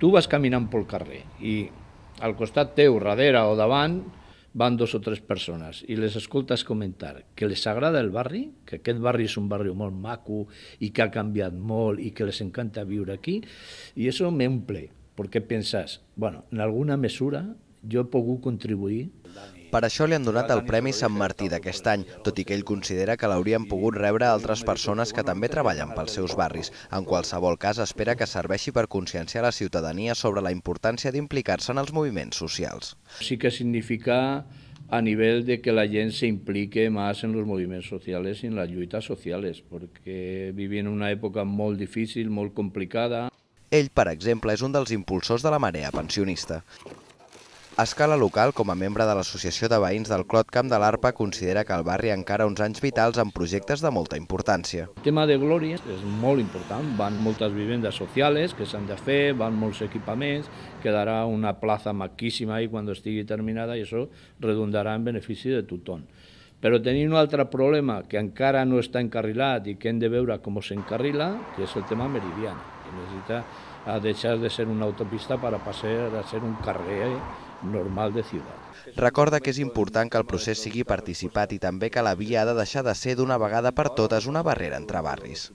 tu vas caminant pel carrer i al costat teu, darrere o davant, van dos o tres persones i les escoltes comentar que les agrada el barri, que aquest barri és un barri molt maco i que ha canviat molt i que les encanta viure aquí, i això m'emple, perquè penses, bueno, en alguna mesura jo he pogut contribuir per això li han donat el Premi Sant Martí d'aquest any, tot i que ell considera que l'haurien pogut rebre altres persones que també treballen pels seus barris. En qualsevol cas, espera que serveixi per conscienciar la ciutadania sobre la importància d'implicar-se en els moviments socials. Sí que significa a nivell de que la gent s'impliqui més en els moviments socials i en les lluites socials, perquè vivim una època molt difícil, molt complicada. Ell, per exemple, és un dels impulsors de la marea pensionista. A escala local, com a membre de l'Associació de Veïns del Clot Camp de l'Arpa, considera que el barri encara uns anys vitals amb projectes de molta importància. El tema de Glòria és molt important, van moltes vivendes socials que s'han de fer, van molts equipaments, quedarà una plaça maquíssima i quan estigui terminada i això redundarà en benefici de tothom. Però tenim un altre problema que encara no està encarrilat i que hem de veure com s'encarrila, que és el tema meridiana, que necessita deixar de ser una autopista per a passar a ser un carrer eh? normal de ciutat. Recorda que és important que el procés sigui participat i també que la via ha de deixar de ser d'una vegada per totes una barrera entre barris.